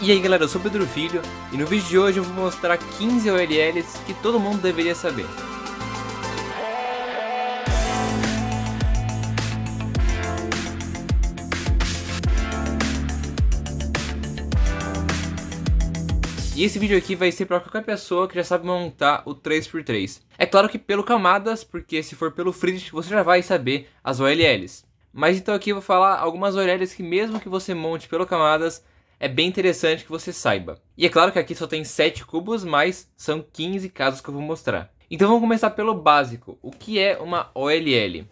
E aí galera, eu sou o Pedro Filho e no vídeo de hoje eu vou mostrar 15 OLLs que todo mundo deveria saber. E esse vídeo aqui vai ser para qualquer pessoa que já sabe montar o 3x3. É claro que pelo camadas, porque se for pelo Friedrich você já vai saber as OLLs. Mas então aqui eu vou falar algumas OLLs que mesmo que você monte pelo camadas, é bem interessante que você saiba. E é claro que aqui só tem 7 cubos, mas são 15 casos que eu vou mostrar. Então vamos começar pelo básico, o que é uma OLL?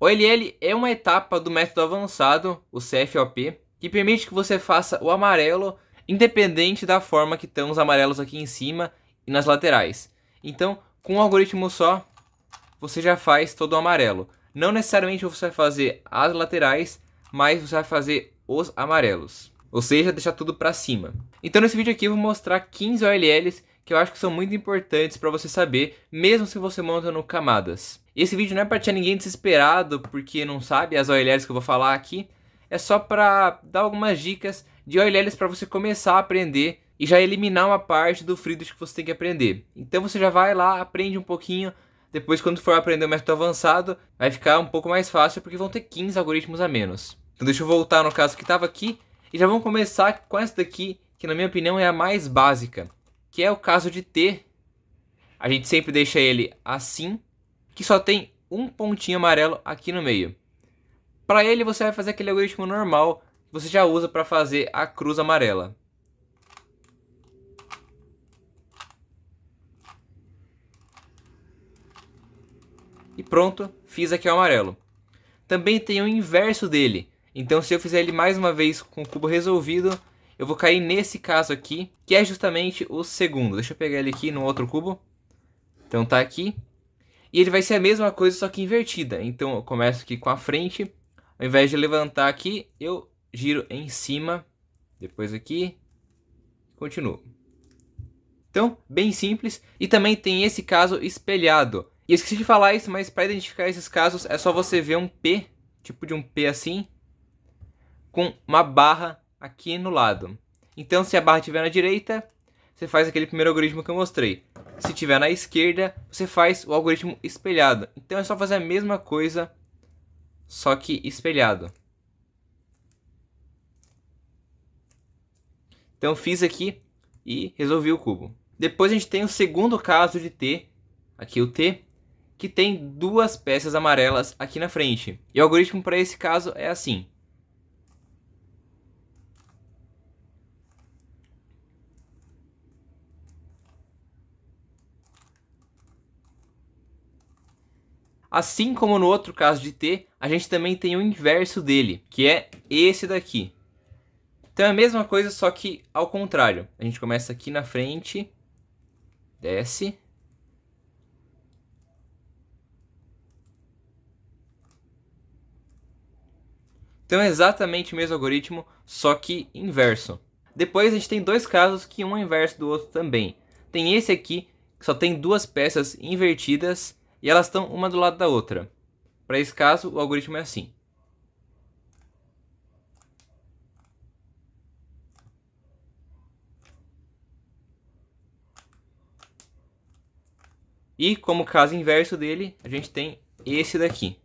OLL é uma etapa do método avançado, o CFOP, que permite que você faça o amarelo independente da forma que estão os amarelos aqui em cima e nas laterais. Então, com um algoritmo só, você já faz todo o amarelo. Não necessariamente você vai fazer as laterais, mas você vai fazer os amarelos ou seja, deixar tudo para cima. Então nesse vídeo aqui eu vou mostrar 15 OLLs que eu acho que são muito importantes para você saber, mesmo se você monta no camadas. Esse vídeo não é para deixar ninguém desesperado porque não sabe as OLLs que eu vou falar aqui, é só para dar algumas dicas de OLLs para você começar a aprender e já eliminar uma parte do Friedrich que você tem que aprender. Então você já vai lá, aprende um pouquinho, depois quando for aprender o método avançado, vai ficar um pouco mais fácil porque vão ter 15 algoritmos a menos. Então deixa eu voltar no caso que estava aqui e já vamos começar com essa daqui, que na minha opinião é a mais básica, que é o caso de T. A gente sempre deixa ele assim, que só tem um pontinho amarelo aqui no meio. Para ele você vai fazer aquele algoritmo normal que você já usa para fazer a cruz amarela. E pronto, fiz aqui o amarelo. Também tem o inverso dele, então se eu fizer ele mais uma vez com o cubo resolvido, eu vou cair nesse caso aqui, que é justamente o segundo. Deixa eu pegar ele aqui no outro cubo. Então tá aqui. E ele vai ser a mesma coisa, só que invertida. Então eu começo aqui com a frente. Ao invés de levantar aqui, eu giro em cima. Depois aqui. Continuo. Então, bem simples. E também tem esse caso espelhado. E eu esqueci de falar isso, mas para identificar esses casos é só você ver um P, tipo de um P assim, com uma barra aqui no lado. Então, se a barra estiver na direita, você faz aquele primeiro algoritmo que eu mostrei. Se estiver na esquerda, você faz o algoritmo espelhado. Então, é só fazer a mesma coisa, só que espelhado. Então, fiz aqui e resolvi o cubo. Depois, a gente tem o segundo caso de T, aqui o T, que tem duas peças amarelas aqui na frente. E o algoritmo para esse caso é assim. Assim como no outro caso de T, a gente também tem o inverso dele, que é esse daqui. Então é a mesma coisa, só que ao contrário. A gente começa aqui na frente, desce. Então é exatamente o mesmo algoritmo, só que inverso. Depois a gente tem dois casos que um é inverso do outro também. Tem esse aqui, que só tem duas peças invertidas, e elas estão uma do lado da outra. Para esse caso, o algoritmo é assim. E como caso inverso dele, a gente tem esse daqui.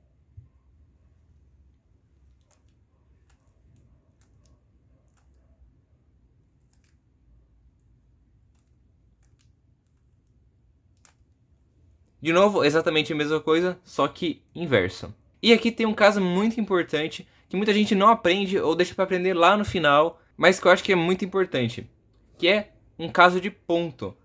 De novo, exatamente a mesma coisa, só que inverso. E aqui tem um caso muito importante que muita gente não aprende ou deixa para aprender lá no final, mas que eu acho que é muito importante, que é um caso de ponto.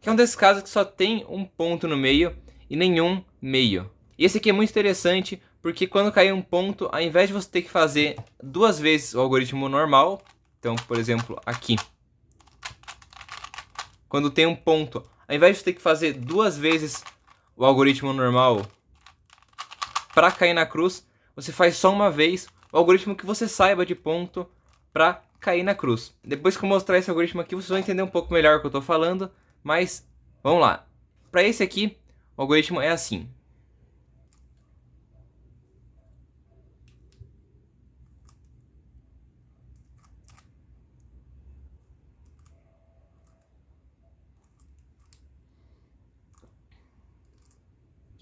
Que é um desses casos que só tem um ponto no meio e nenhum meio. E esse aqui é muito interessante porque quando cair um ponto, ao invés de você ter que fazer duas vezes o algoritmo normal, então, por exemplo, aqui. Quando tem um ponto, ao invés de você ter que fazer duas vezes o algoritmo normal para cair na cruz, você faz só uma vez o algoritmo que você saiba de ponto para cair na cruz. Depois que eu mostrar esse algoritmo aqui, vocês vão entender um pouco melhor o que eu estou falando, mas vamos lá. Para esse aqui, o algoritmo é assim.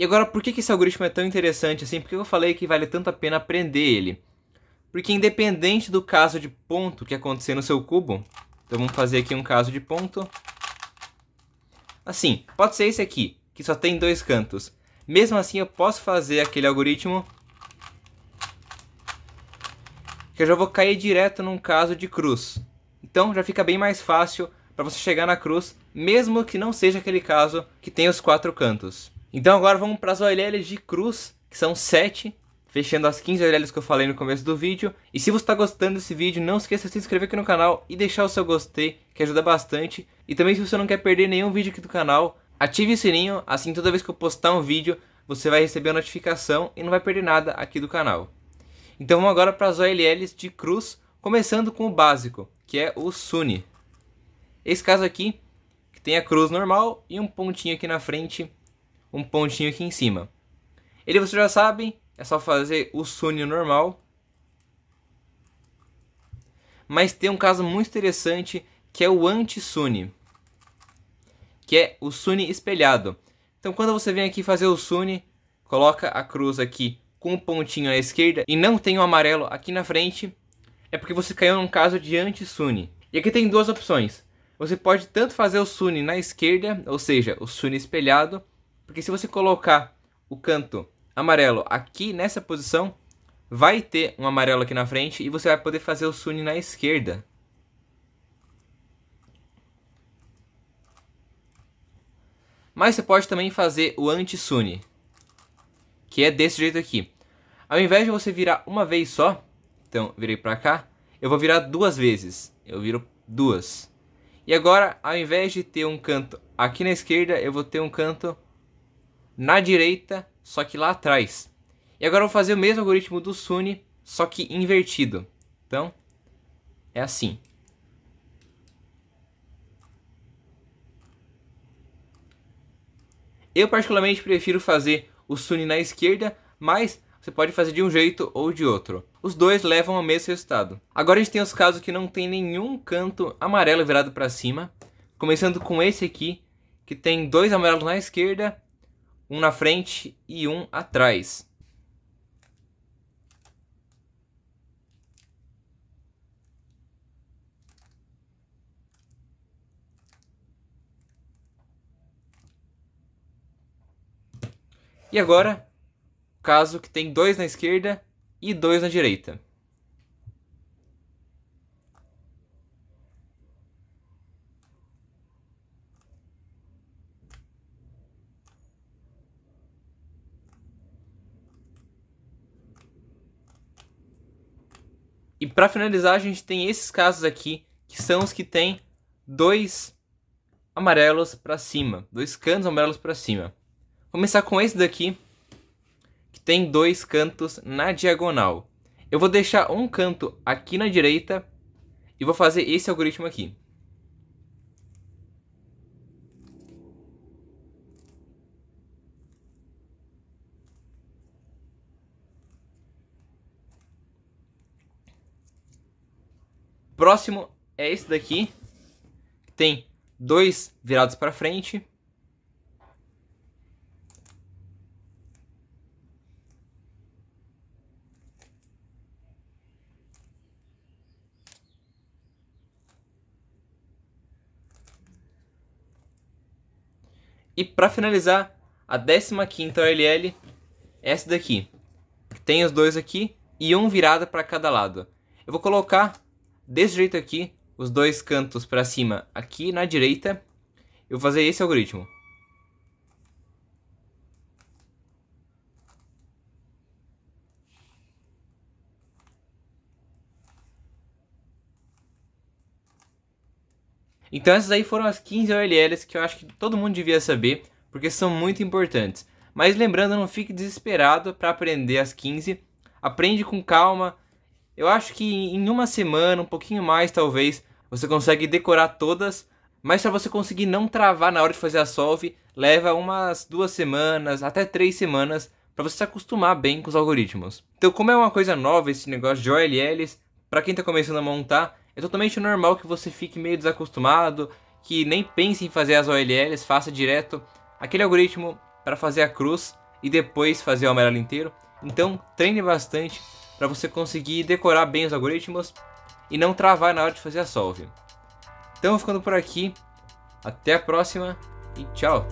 E agora, por que, que esse algoritmo é tão interessante assim? Por que eu falei que vale tanto a pena aprender ele? Porque independente do caso de ponto que acontecer no seu cubo, então vamos fazer aqui um caso de ponto. Assim, pode ser esse aqui, que só tem dois cantos. Mesmo assim, eu posso fazer aquele algoritmo que eu já vou cair direto num caso de cruz. Então já fica bem mais fácil para você chegar na cruz, mesmo que não seja aquele caso que tem os quatro cantos. Então agora vamos para as orelhas de cruz, que são 7, fechando as 15 orelhas que eu falei no começo do vídeo. E se você está gostando desse vídeo, não esqueça de se inscrever aqui no canal e deixar o seu gostei, que ajuda bastante. E também se você não quer perder nenhum vídeo aqui do canal, ative o sininho, assim toda vez que eu postar um vídeo, você vai receber a notificação e não vai perder nada aqui do canal. Então vamos agora para as OLLs de cruz, começando com o básico, que é o Suni. Esse caso aqui, que tem a cruz normal e um pontinho aqui na frente um pontinho aqui em cima. Ele você já sabem, é só fazer o sunil normal. Mas tem um caso muito interessante que é o anti-suni, que é o suni espelhado. Então quando você vem aqui fazer o suni, coloca a cruz aqui com o pontinho à esquerda e não tem o amarelo aqui na frente, é porque você caiu num caso de anti-suni. E aqui tem duas opções. Você pode tanto fazer o suni na esquerda, ou seja, o suni espelhado, porque se você colocar o canto amarelo aqui nessa posição, vai ter um amarelo aqui na frente e você vai poder fazer o suni na esquerda. Mas você pode também fazer o anti suni, que é desse jeito aqui. Ao invés de você virar uma vez só, então virei para cá, eu vou virar duas vezes. Eu viro duas. E agora, ao invés de ter um canto aqui na esquerda, eu vou ter um canto na direita, só que lá atrás. E agora eu vou fazer o mesmo algoritmo do Sune, só que invertido. Então, é assim. Eu particularmente prefiro fazer o Sune na esquerda, mas você pode fazer de um jeito ou de outro. Os dois levam ao mesmo resultado. Agora a gente tem os casos que não tem nenhum canto amarelo virado para cima, começando com esse aqui, que tem dois amarelos na esquerda um na frente e um atrás. E agora, caso que tem dois na esquerda e dois na direita. E para finalizar, a gente tem esses casos aqui, que são os que tem dois amarelos para cima, dois cantos amarelos para cima. Vou começar com esse daqui, que tem dois cantos na diagonal. Eu vou deixar um canto aqui na direita e vou fazer esse algoritmo aqui. Próximo é esse daqui. Tem dois virados para frente. E para finalizar, a 15ª OLL é essa daqui. Tem os dois aqui e um virado para cada lado. Eu vou colocar desse jeito aqui, os dois cantos para cima, aqui na direita, eu vou fazer esse algoritmo. Então essas aí foram as 15 OLLs que eu acho que todo mundo devia saber, porque são muito importantes. Mas lembrando, não fique desesperado para aprender as 15. Aprende com calma, eu acho que em uma semana, um pouquinho mais talvez, você consegue decorar todas, mas para você conseguir não travar na hora de fazer a solve, leva umas duas semanas, até três semanas, para você se acostumar bem com os algoritmos. Então, como é uma coisa nova esse negócio de OLLs, para quem está começando a montar, é totalmente normal que você fique meio desacostumado, que nem pense em fazer as OLLs, faça direto aquele algoritmo para fazer a cruz e depois fazer o amarelo inteiro. Então, treine bastante para você conseguir decorar bem os algoritmos e não travar na hora de fazer a solve. Então ficando por aqui, até a próxima e tchau!